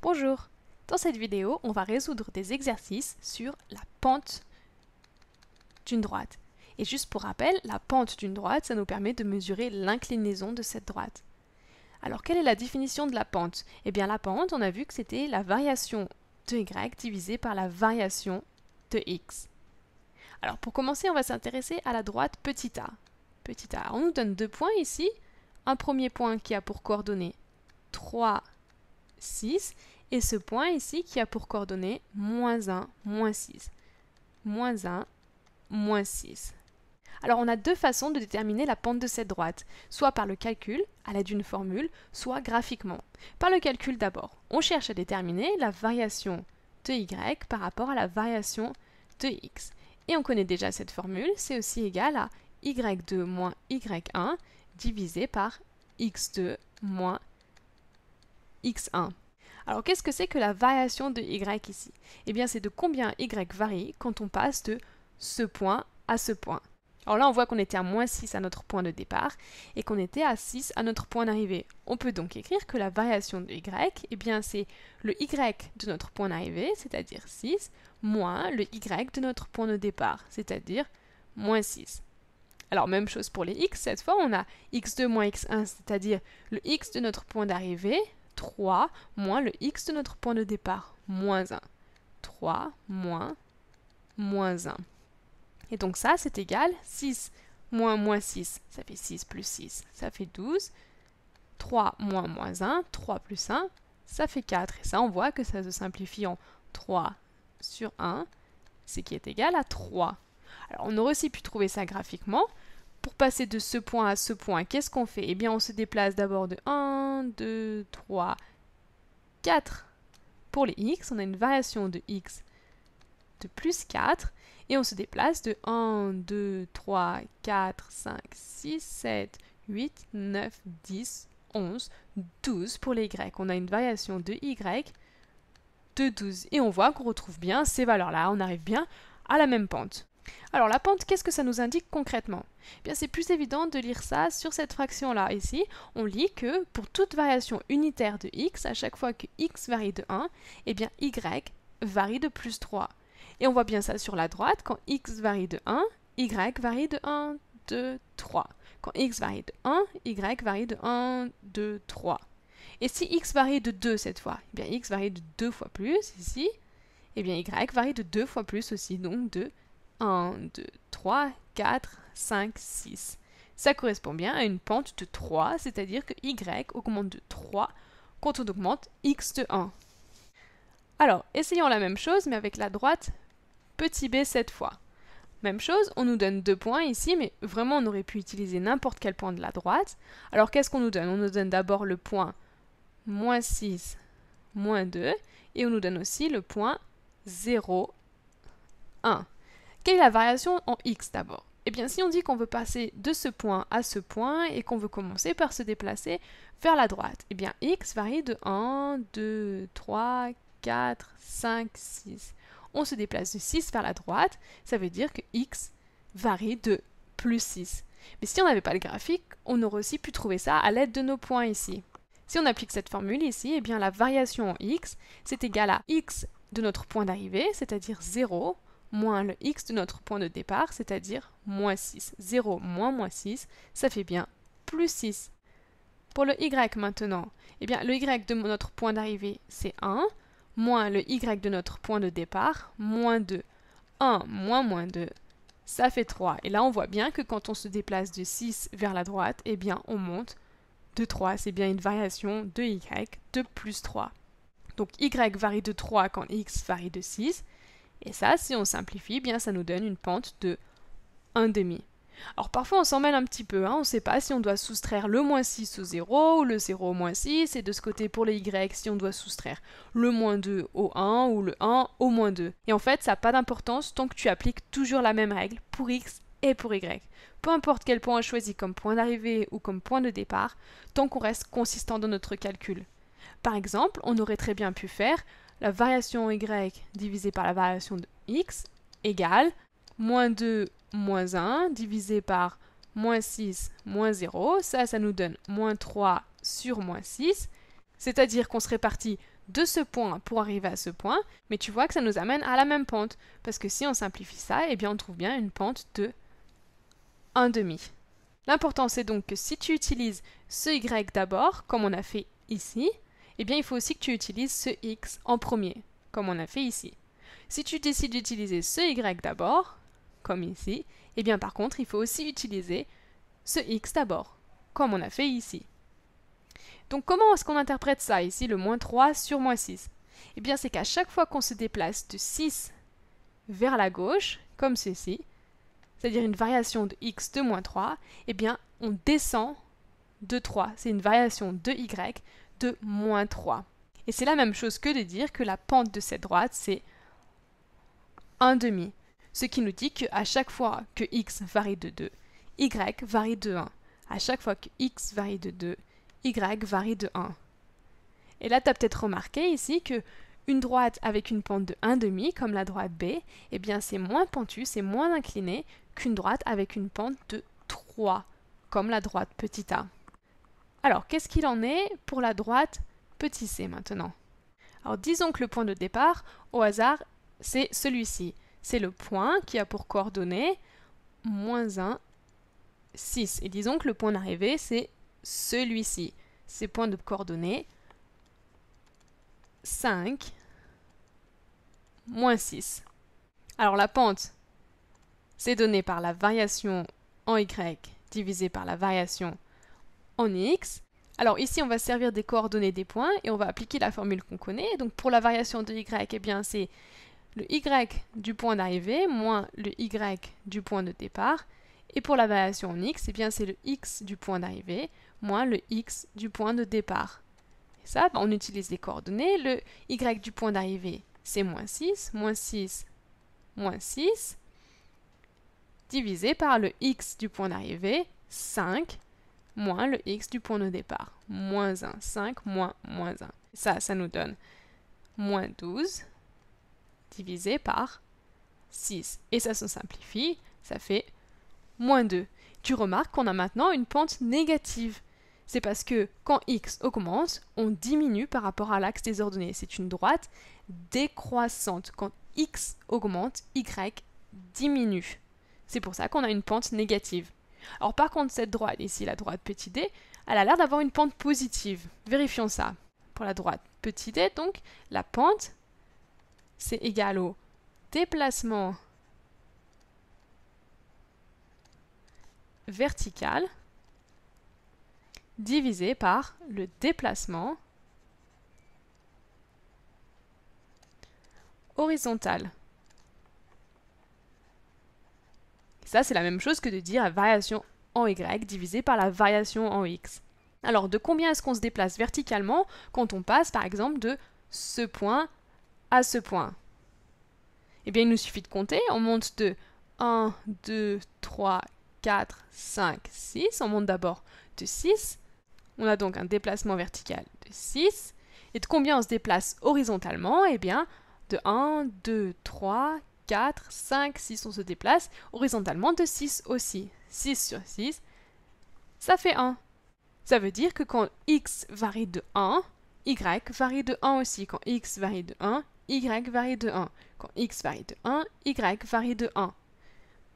Bonjour Dans cette vidéo, on va résoudre des exercices sur la pente d'une droite. Et juste pour rappel, la pente d'une droite, ça nous permet de mesurer l'inclinaison de cette droite. Alors quelle est la définition de la pente Eh bien la pente, on a vu que c'était la variation de y divisée par la variation de x. Alors pour commencer, on va s'intéresser à la droite petit a. Petit a, on nous donne deux points ici. Un premier point qui a pour coordonnées 3, 6, et ce point ici qui a pour coordonnées moins 1, moins 6. Moins 1, moins 6. Alors on a deux façons de déterminer la pente de cette droite, soit par le calcul, à l'aide d'une formule, soit graphiquement. Par le calcul d'abord, on cherche à déterminer la variation de y par rapport à la variation de x. Et on connaît déjà cette formule, c'est aussi égal à y2 moins y1 divisé par x2 moins alors qu'est-ce que c'est que la variation de y ici Eh bien c'est de combien y varie quand on passe de ce point à ce point. Alors là on voit qu'on était à moins 6 à notre point de départ et qu'on était à 6 à notre point d'arrivée. On peut donc écrire que la variation de y, eh bien c'est le y de notre point d'arrivée, c'est-à-dire 6, moins le y de notre point de départ, c'est-à-dire moins 6. Alors même chose pour les x, cette fois on a x2 moins x1, c'est-à-dire le x de notre point d'arrivée 3 moins le x de notre point de départ, moins 1. 3 moins moins 1. Et donc ça, c'est égal 6 moins moins 6, ça fait 6 plus 6, ça fait 12. 3 moins moins 1, 3 plus 1, ça fait 4. Et ça, on voit que ça se simplifie en 3 sur 1, ce qui est égal à 3. Alors, on aurait aussi pu trouver ça graphiquement. Pour passer de ce point à ce point, qu'est-ce qu'on fait Eh bien, on se déplace d'abord de 1, 1, 2, 3, 4 pour les x. On a une variation de x de plus 4. Et on se déplace de 1, 2, 3, 4, 5, 6, 7, 8, 9, 10, 11, 12 pour les y. On a une variation de y de 12. Et on voit qu'on retrouve bien ces valeurs-là. On arrive bien à la même pente. Alors la pente, qu'est-ce que ça nous indique concrètement eh Bien, c'est plus évident de lire ça sur cette fraction-là. Ici, on lit que pour toute variation unitaire de x, à chaque fois que x varie de 1, eh bien y varie de plus 3. Et on voit bien ça sur la droite, quand x varie de 1, y varie de 1, 2, 3. Quand x varie de 1, y varie de 1, 2, 3. Et si x varie de 2 cette fois, eh bien x varie de 2 fois plus ici, eh bien y varie de 2 fois plus aussi, donc de 1, 2, 3, 4, 5, 6. Ça correspond bien à une pente de 3, c'est-à-dire que y augmente de 3 quand on augmente x de 1. Alors, essayons la même chose, mais avec la droite, petit b cette fois. Même chose, on nous donne deux points ici, mais vraiment on aurait pu utiliser n'importe quel point de la droite. Alors qu'est-ce qu'on nous donne On nous donne d'abord le point moins 6, moins 2, et on nous donne aussi le point 0, 1. Quelle est la variation en x d'abord Eh bien, si on dit qu'on veut passer de ce point à ce point et qu'on veut commencer par se déplacer vers la droite, eh bien, x varie de 1, 2, 3, 4, 5, 6. On se déplace de 6 vers la droite, ça veut dire que x varie de plus 6. Mais si on n'avait pas le graphique, on aurait aussi pu trouver ça à l'aide de nos points ici. Si on applique cette formule ici, eh bien la variation en x, c'est égal à x de notre point d'arrivée, c'est-à-dire 0, moins le x de notre point de départ, c'est-à-dire moins 6. 0 moins moins 6, ça fait bien plus 6. Pour le y maintenant, eh bien, le y de notre point d'arrivée, c'est 1, moins le y de notre point de départ, moins 2. 1 moins moins 2, ça fait 3. Et là, on voit bien que quand on se déplace de 6 vers la droite, eh bien, on monte de 3. C'est bien une variation de y de plus 3. Donc y varie de 3 quand x varie de 6, et ça, si on simplifie, eh bien ça nous donne une pente de 1 demi. Alors parfois on s'en mêle un petit peu, hein. on ne sait pas si on doit soustraire le moins 6 au 0 ou le 0 au moins 6, et de ce côté pour les y si on doit soustraire le moins 2 au 1 ou le 1 au moins 2. Et en fait ça n'a pas d'importance tant que tu appliques toujours la même règle pour x et pour y. Peu importe quel point on choisit comme point d'arrivée ou comme point de départ, tant qu'on reste consistant dans notre calcul. Par exemple, on aurait très bien pu faire la variation y divisée par la variation de x égale moins 2 moins 1 divisé par moins 6 moins 0. Ça, ça nous donne moins 3 sur moins 6. C'est-à-dire qu'on serait répartit de ce point pour arriver à ce point, mais tu vois que ça nous amène à la même pente. Parce que si on simplifie ça, eh bien on trouve bien une pente de 1 demi. L'important c'est donc que si tu utilises ce y d'abord, comme on a fait ici, eh bien il faut aussi que tu utilises ce x en premier, comme on a fait ici. Si tu décides d'utiliser ce y d'abord, comme ici, eh bien par contre il faut aussi utiliser ce x d'abord, comme on a fait ici. Donc comment est-ce qu'on interprète ça ici, le moins 3 sur moins 6 Eh bien c'est qu'à chaque fois qu'on se déplace de 6 vers la gauche, comme ceci, c'est-à-dire une variation de x de moins 3, eh bien on descend de 3, c'est une variation de y de moins 3. Et c'est la même chose que de dire que la pente de cette droite, c'est 1 demi. Ce qui nous dit qu'à chaque fois que x varie de 2, y varie de 1. À chaque fois que x varie de 2, y varie de 1. Et là, tu as peut-être remarqué ici que une droite avec une pente de 1 demi, comme la droite B, eh bien c'est moins pentu, c'est moins incliné qu'une droite avec une pente de 3, comme la droite petit a. Alors, qu'est-ce qu'il en est pour la droite petit c maintenant Alors, disons que le point de départ, au hasard, c'est celui-ci. C'est le point qui a pour coordonnées moins 1, 6. Et disons que le point d'arrivée, c'est celui-ci. C'est point de coordonnées 5, moins 6. Alors la pente, c'est donné par la variation en y divisé par la variation en x. Alors ici, on va servir des coordonnées des points et on va appliquer la formule qu'on connaît. Donc pour la variation de y, eh bien c'est le y du point d'arrivée moins le y du point de départ. Et pour la variation en x, eh bien c'est le x du point d'arrivée moins le x du point de départ. Et ça, bah, on utilise les coordonnées. Le y du point d'arrivée, c'est moins 6, moins 6, moins 6, divisé par le x du point d'arrivée, 5, moins le x du point de départ. Moins 1, 5, moins, moins 1. Ça, ça nous donne moins 12 divisé par 6. Et ça se simplifie, ça fait moins 2. Tu remarques qu'on a maintenant une pente négative. C'est parce que quand x augmente, on diminue par rapport à l'axe des ordonnées. C'est une droite décroissante. Quand x augmente, y diminue. C'est pour ça qu'on a une pente négative. Alors par contre, cette droite, ici la droite petit d, elle a l'air d'avoir une pente positive. Vérifions ça. Pour la droite petit d, donc, la pente, c'est égal au déplacement vertical divisé par le déplacement horizontal. Ça, c'est la même chose que de dire la variation en y divisé par la variation en x. Alors, de combien est-ce qu'on se déplace verticalement quand on passe, par exemple, de ce point à ce point Eh bien, il nous suffit de compter. On monte de 1, 2, 3, 4, 5, 6. On monte d'abord de 6. On a donc un déplacement vertical de 6. Et de combien on se déplace horizontalement Eh bien, de 1, 2, 3, 4, 5, 6, on se déplace. Horizontalement, de 6 aussi. 6 sur 6, ça fait 1. Ça veut dire que quand x varie de 1, y varie de 1 aussi. Quand x varie de 1, y varie de 1. Quand x varie de 1, y varie de 1.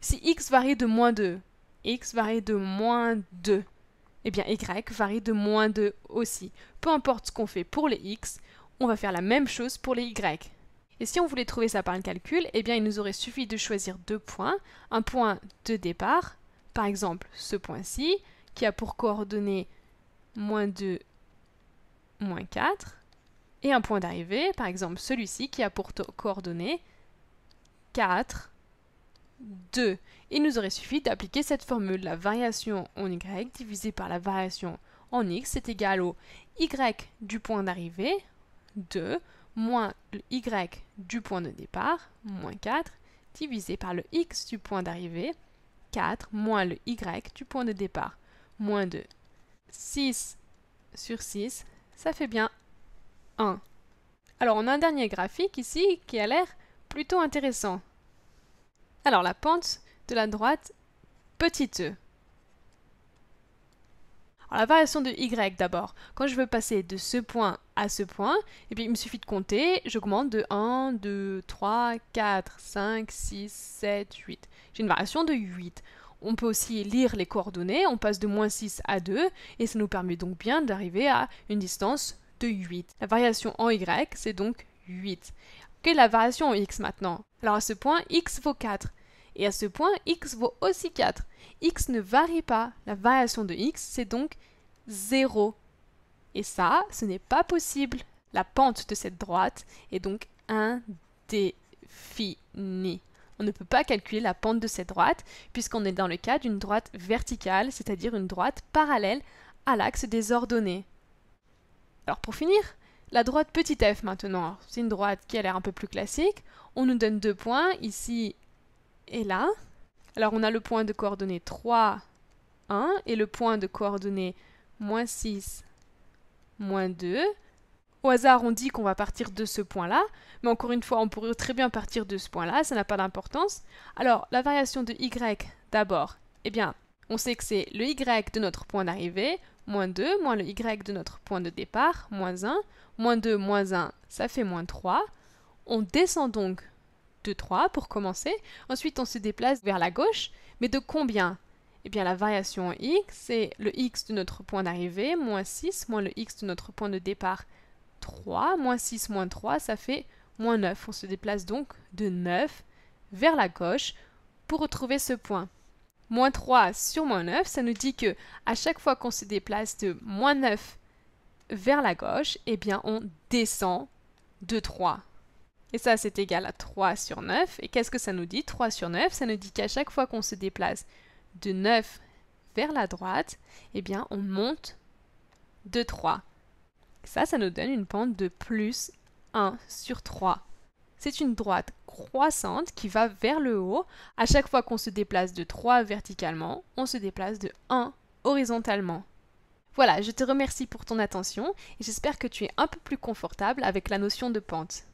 Si x varie de moins 2, x varie de moins 2, et eh bien y varie de moins 2 aussi. Peu importe ce qu'on fait pour les x, on va faire la même chose pour les y. Et si on voulait trouver ça par un calcul, eh bien il nous aurait suffi de choisir deux points, un point de départ, par exemple ce point-ci, qui a pour coordonnées moins 2, moins 4, et un point d'arrivée, par exemple celui-ci, qui a pour coordonnées 4, 2. Il nous aurait suffi d'appliquer cette formule, la variation en y divisée par la variation en x est égal au y du point d'arrivée, 2, moins le y du point de départ, moins 4, divisé par le x du point d'arrivée, 4, moins le y du point de départ, moins 2. 6 sur 6, ça fait bien 1. Alors on a un dernier graphique ici qui a l'air plutôt intéressant. Alors la pente de la droite, petite e la variation de y d'abord, quand je veux passer de ce point à ce point, et eh il me suffit de compter, j'augmente de 1, 2, 3, 4, 5, 6, 7, 8. J'ai une variation de 8. On peut aussi lire les coordonnées, on passe de moins 6 à 2, et ça nous permet donc bien d'arriver à une distance de 8. La variation en y, c'est donc 8. Quelle est la variation en x maintenant Alors à ce point, x vaut 4. Et à ce point, x vaut aussi 4. x ne varie pas. La variation de x, c'est donc 0. Et ça, ce n'est pas possible. La pente de cette droite est donc indéfinie. On ne peut pas calculer la pente de cette droite puisqu'on est dans le cas d'une droite verticale, c'est-à-dire une droite parallèle à l'axe des ordonnées. Alors pour finir, la droite petit f maintenant, c'est une droite qui a l'air un peu plus classique. On nous donne deux points, ici et là, alors on a le point de coordonnées 3, 1 et le point de coordonnées moins 6, moins 2. Au hasard, on dit qu'on va partir de ce point-là, mais encore une fois, on pourrait très bien partir de ce point-là, ça n'a pas d'importance. Alors, la variation de y, d'abord, eh bien, on sait que c'est le y de notre point d'arrivée, moins 2, moins le y de notre point de départ, moins 1, moins 2, moins 1, ça fait moins 3. On descend donc de 3 pour commencer. Ensuite, on se déplace vers la gauche, mais de combien Eh bien, la variation en x, c'est le x de notre point d'arrivée, moins 6, moins le x de notre point de départ, 3, moins 6, moins 3, ça fait moins 9. On se déplace donc de 9 vers la gauche pour retrouver ce point. Moins 3 sur moins 9, ça nous dit que à chaque fois qu'on se déplace de moins 9 vers la gauche, eh bien on descend de 3. Et ça, c'est égal à 3 sur 9. Et qu'est-ce que ça nous dit 3 sur 9, ça nous dit qu'à chaque fois qu'on se déplace de 9 vers la droite, eh bien, on monte de 3. Ça, ça nous donne une pente de plus 1 sur 3. C'est une droite croissante qui va vers le haut. À chaque fois qu'on se déplace de 3 verticalement, on se déplace de 1 horizontalement. Voilà, je te remercie pour ton attention et j'espère que tu es un peu plus confortable avec la notion de pente.